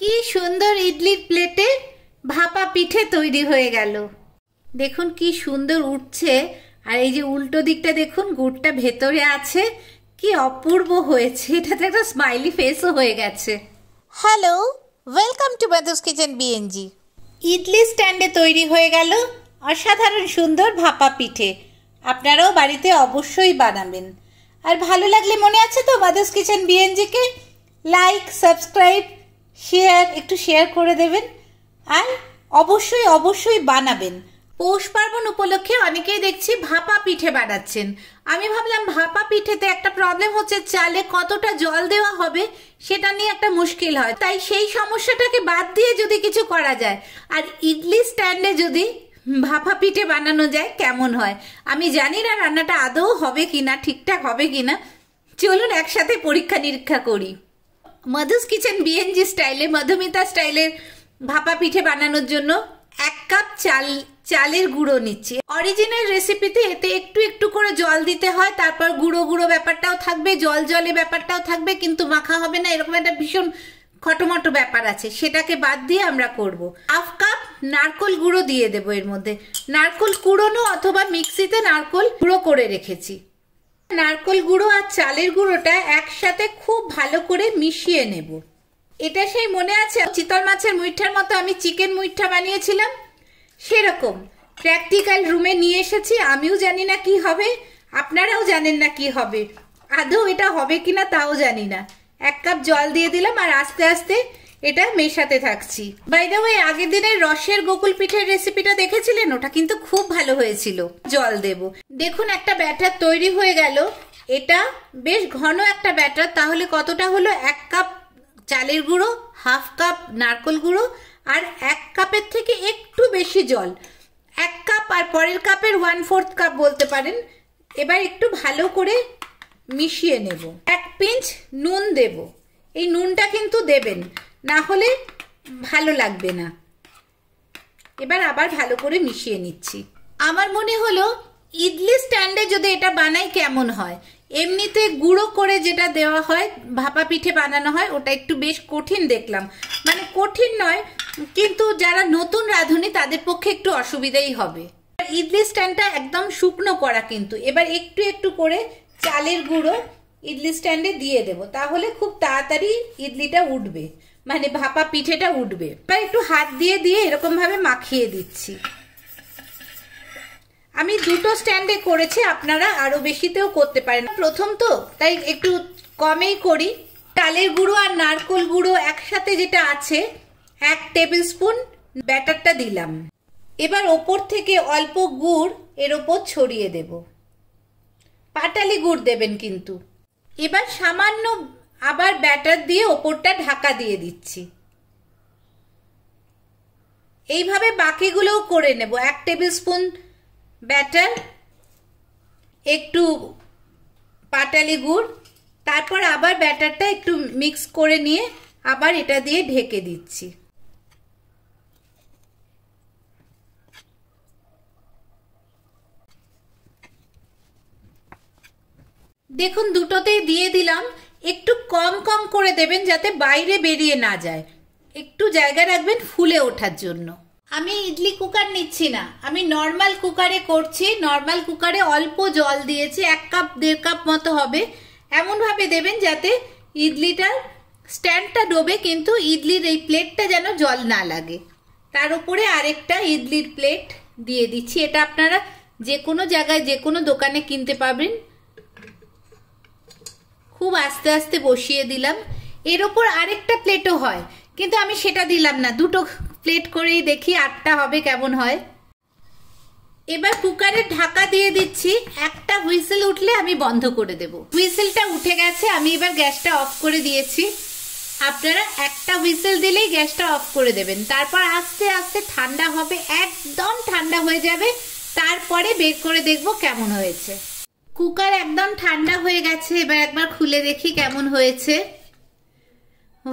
কি সুন্দর ইডলির প্লেটে ভাপা পিঠে তৈরি হয়ে গেল দেখুন কি সুন্দর উঠছে আর এই যে উল্টো দিকটা দেখুন গুড়টা ভেতরে আছে কি অপূর্ব হয়েছে এটাতে একটা স্মাইলি ফেসও হয়ে গেছে হ্যালো ওয়েলকাম টু মাদুস কিচেন বিএনজি ইডলি স্ট্যান্ডে তৈরি হয়ে গেল অসাধারণ সুন্দর ভাপা পিঠে আপনারাও বাড়িতে অবশ্যই বানাবেন আর ভালো লাগলে মনে আছে তো মাদুস কিচেন বিএনজিকে লাইক সাবস্ক্রাইব শেয়ার একটু শেয়ার করে দেবেন আর অবশ্যই অবশ্যই বানাবেন পৌষ পার্বণ উপলক্ষে অনেকেই দেখছি ভাপা পিঠে বানাচ্ছেন আমি ভাবলাম ভাপা পিঠেতে একটা প্রবলেম হচ্ছে চালে কতটা জল দেওয়া হবে সেটা নিয়ে একটা মুশকিল হয় তাই সেই সমস্যাটাকে বাদ দিয়ে যদি কিছু করা যায় আর ইডলি স্ট্যান্ডে যদি ভাপা পিঠে বানানো যায় কেমন হয় আমি জানি না রান্নাটা আদৌ হবে কিনা ঠিকঠাক হবে কিনা চলুন একসাথে পরীক্ষা নিরীক্ষা করি মধুস কিচেন বিএনজি স্টাইলে মধুমিতা স্টাইলের ভাপা পিঠে বানানোর জন্য এক কাপ চাল চালের গুঁড়ো নিচ্ছি অরিজিনাল রেসিপিতে এতে একটু একটু করে জল দিতে হয় তারপর গুঁড়ো গুঁড়ো ব্যাপারটাও থাকবে জল জলে ব্যাপারটাও থাকবে কিন্তু মাখা হবে না এরকম একটা ভীষণ খটোমটো ব্যাপার আছে সেটাকে বাদ দিয়ে আমরা করব। হাফ কাপ নারকল গুঁড়ো দিয়ে দেবো এর মধ্যে নারকল কুড়োনো অথবা মিক্সিতে নারকল গুঁড়ো করে রেখেছি নারকল গুঁড়ো আর চালের গুঁড়োটা একসাথে খুব ভালো করে মিশিয়ে নেব এটা সেই মনে আছে চিতল মাছের মুইঠার মতো আমি চিকেন মুইঠা বানিয়েছিলাম সেরকম প্র্যাকটিক্যাল রুমে নিয়ে এসেছি আমিও জানি না কি হবে আপনারাও জানেন না কি হবে আদৌ এটা হবে কিনা তাও জানি না এক কাপ জল দিয়ে দিলাম আর আস্তে আস্তে এটা মেশাতে থাকছি বাই দা ওয়ে আগের দিনের রসের গোকুল পিঠের রেসিপিটা দেখেছিলেন ওটা কিন্তু খুব ভালো হয়েছিল জল দেব দেখুন একটা ব্যাটার তৈরি হয়ে গেল এটা বেশ ঘন একটা ব্যাটার তাহলে কতটা হলো এক কাপ চালের গুঁড়ো হাফ কাপ নারকল গুঁড়ো আর এক কাপের থেকে একটু বেশি জল এক কাপ আর পরের কাপের ওয়ান ফোর্থ কাপ বলতে পারেন এবার একটু ভালো করে মিশিয়ে নেব এক পিঞ্চ নুন দেব এই নুনটা কিন্তু দেবেন না হলে ভালো লাগবে না এবার আবার ভালো করে মিশিয়ে নিচ্ছি আমার মনে হলো ইডলি স্ট্যান্ডে যদি এটা বানাই কেমন হয় এমনিতে গুঁড়ো করে যেটা দেওয়া হয় ভাপা পিঠে বানানো হয় ওটা একটু বেশ কঠিন দেখলাম মানে কঠিন নয় কিন্তু যারা নতুন রাঁধুনি তাদের পক্ষে একটু অসুবিধাই হবে ইডলি স্ট্যান্ডটা একদম শুকনো করা কিন্তু এবার একটু একটু করে চালের গুঁড়ো ইডলি স্ট্যান্ডে দিয়ে দেবো তাহলে খুব তাড়াতাড়ি ইডলিটা উঠবে মানে ভাপা পিঠেটা উঠবে এবার একটু হাত দিয়ে দিয়ে এরকমভাবে মাখিয়ে দিচ্ছি আমি দুটো স্ট্যান্ডে করেছি আপনারা আরও বেশিতেও করতে পারেন প্রথম তো তাই একটু কমেই করি টালের গুঁড়ো আর নারকোল গুঁড়ো একসাথে যেটা আছে এক টেবিল স্পুন ব্যাটারটা দিলাম এবার ওপর থেকে অল্প গুড় এর ওপর ছড়িয়ে দেব পাটালি গুড় দেবেন কিন্তু এবার সামান্য আবার ব্যাটার দিয়ে ওপরটা ঢাকা দিয়ে দিচ্ছি এইভাবে বাকিগুলোও করে নেব এক টেবিল স্পুন ব্যাটার একটু পাটালি গুড় তারপর আবার ব্যাটারটা একটু মিক্স করে নিয়ে আবার এটা দিয়ে ঢেকে দিচ্ছি দেখুন দুটোতেই দিয়ে দিলাম একটু কম কম করে দেবেন যাতে বাইরে বেরিয়ে না যায় একটু জায়গা রাখবেন ফুলে ওঠার জন্য আমি ইডলি কুকার নিচ্ছি না আমি নর্মাল কুকারে করছি নর্মাল কুকারে অল্প জল দিয়েছি এক কাপ দেড় কাপ মতো হবে এমনভাবে দেবেন যাতে ইডলিটার স্ট্যান্ডটা ডোবে কিন্তু ইডলির এই প্লেটটা যেন জল না লাগে তার উপরে আরেকটা ইডলির প্লেট দিয়ে দিচ্ছি এটা আপনারা যে কোনো জায়গায় যে কোনো দোকানে কিনতে পাবেন খুব আস্তে আস্তে বসিয়ে দিলাম এর ওপর আরেকটা প্লেটও হয় কিন্তু আমি সেটা দিলাম না দুটো প্লেট করেই দেখি আটটা হবে কেমন হয় এবার কুকারে ঢাকা দিয়ে দিচ্ছি একটা হুইসেল উঠলে আমি বন্ধ করে দেব হুইসেলটা উঠে গেছে আমি এবার গ্যাসটা অফ করে দিয়েছি আপনারা একটা হুইসেল দিলেই গ্যাসটা অফ করে দেবেন তারপর আস্তে আস্তে ঠান্ডা হবে একদম ঠান্ডা হয়ে যাবে তারপরে বের করে দেখব কেমন হয়েছে কুকার একদম ঠান্ডা হয়ে গেছে এবার একবার খুলে দেখি কেমন হয়েছে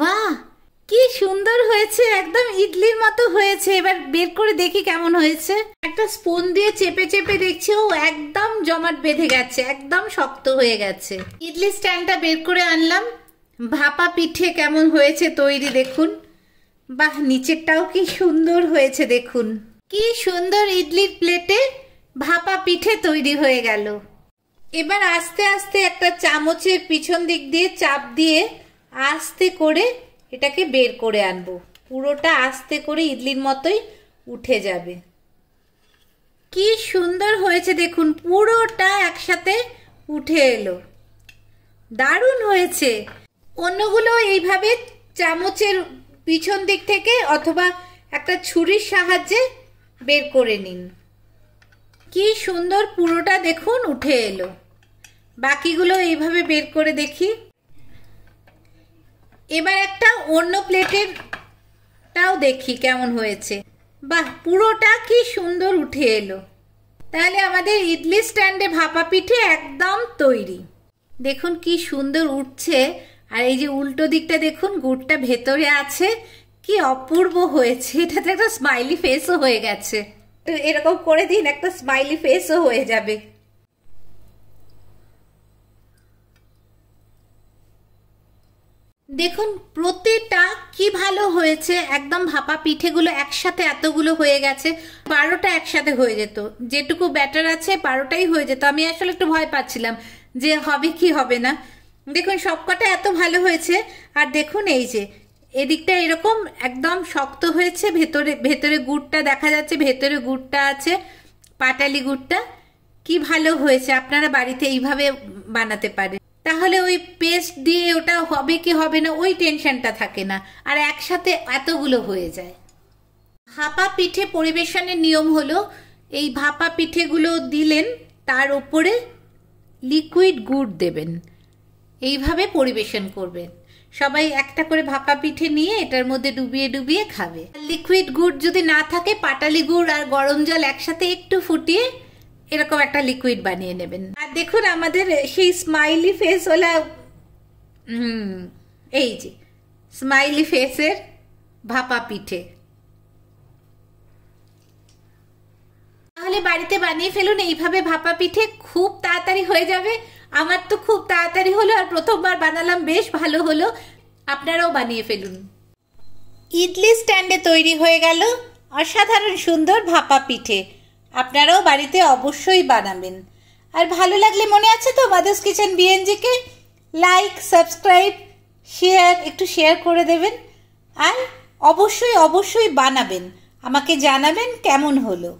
বাহ কি সুন্দর হয়েছে একদম ইডলির মতো হয়েছে এবার বের করে দেখি কেমন হয়েছে একটা স্পুন দিয়ে চেপে চেপে দেখছি ও একদম জমাট বেঁধে গেছে একদম শক্ত হয়ে গেছে ইডলি স্ট্যান্ডটা বের করে আনলাম ভাপা পিঠে কেমন হয়েছে তৈরি দেখুন বাহ নিচেরটাও কি সুন্দর হয়েছে দেখুন কি সুন্দর ইডলির প্লেটে ভাপা পিঠে তৈরি হয়ে গেল এবার আস্তে আস্তে একটা চামচের পিছন দিক দিয়ে চাপ দিয়ে আস্তে করে এটাকে বের করে আনবো পুরোটা আস্তে করে ইডলির মতোই উঠে যাবে কি সুন্দর হয়েছে দেখুন পুরোটা একসাথে উঠে এলো দারুণ হয়েছে অন্যগুলো এইভাবে চামচের পিছন দিক থেকে অথবা একটা ছুরির সাহায্যে বের করে নিন কি সুন্দর পুরোটা দেখুন উঠে এলো বাকিগুলো এইভাবে বের করে দেখি এবার একটা অন্য প্লেটের টাও দেখি কেমন হয়েছে বাহ পুরোটা কি সুন্দর উঠে এলো তাহলে আমাদের ইডলি স্ট্যান্ডে ভাপা পিঠে একদম তৈরি দেখুন কি সুন্দর উঠছে আর এই যে উল্টো দিকটা দেখুন গুড়টা ভেতরে আছে কি অপূর্ব হয়েছে এটাতে একটা স্মাইলি ফেসও হয়ে গেছে তো এরকম করে দিন একটা স্মাইলি ফেসও হয়ে যাবে দেখুন প্রতিটা কি ভালো হয়েছে একদম ভাপা পিঠেগুলো একসাথে এতগুলো হয়ে গেছে বারোটা একসাথে হয়ে যেত যেটুকু ব্যাটার আছে বারোটাই হয়ে যেত আমি আসলে একটু ভয় পাচ্ছিলাম যে হবে কি হবে না দেখুন সবকটা এত ভালো হয়েছে আর দেখুন এই যে এদিকটা এরকম একদম শক্ত হয়েছে ভেতরে ভেতরে গুড়টা দেখা যাচ্ছে ভেতরে গুড়টা আছে পাটালি গুড়টা কি ভালো হয়েছে আপনারা বাড়িতে এইভাবে বানাতে পারেন তাহলে ওই পেস্ট দিয়ে ওটা হবে কি হবে না ওই টেনশনটা থাকে না আর একসাথে এতগুলো হয়ে যায় ভাপা পিঠে পরিবেশনের নিয়ম হলো এই ভাপা পিঠেগুলো দিলেন তার উপরে লিকুইড গুড় দেবেন এইভাবে পরিবেশন করবেন সবাই একটা করে ভাপা পিঠে নিয়ে এটার মধ্যে ডুবিয়ে ডুবিয়ে খাবে লিকুইড গুড় যদি না থাকে পাটালি গুড় আর গরম জল একসাথে একটু ফুটিয়ে এরকম একটা লিকুইড বানিয়ে নেবেন দেখুন আমাদের সেই স্মাইলি ফেস হুম এই যে স্মাইলি ফেসের ভাপা পিঠে তাহলে বাড়িতে বানিয়ে ফেলুন এইভাবে ভাপা পিঠে খুব তাড়াতাড়ি হয়ে যাবে আমার তো খুব তাড়াতাড়ি হলো আর প্রথমবার বানালাম বেশ ভালো হলো আপনারাও বানিয়ে ফেলুন ইডলি স্ট্যান্ডে তৈরি হয়ে গেল অসাধারণ সুন্দর ভাপা পিঠে আপনারাও বাড়িতে অবশ্যই বানাবেন আর ভালো লাগলে মনে আছে তো মাদার্স কিচেন বিএনজিকে লাইক সাবস্ক্রাইব শেয়ার একটু শেয়ার করে দেবেন আর অবশ্যই অবশ্যই বানাবেন আমাকে জানাবেন কেমন হলো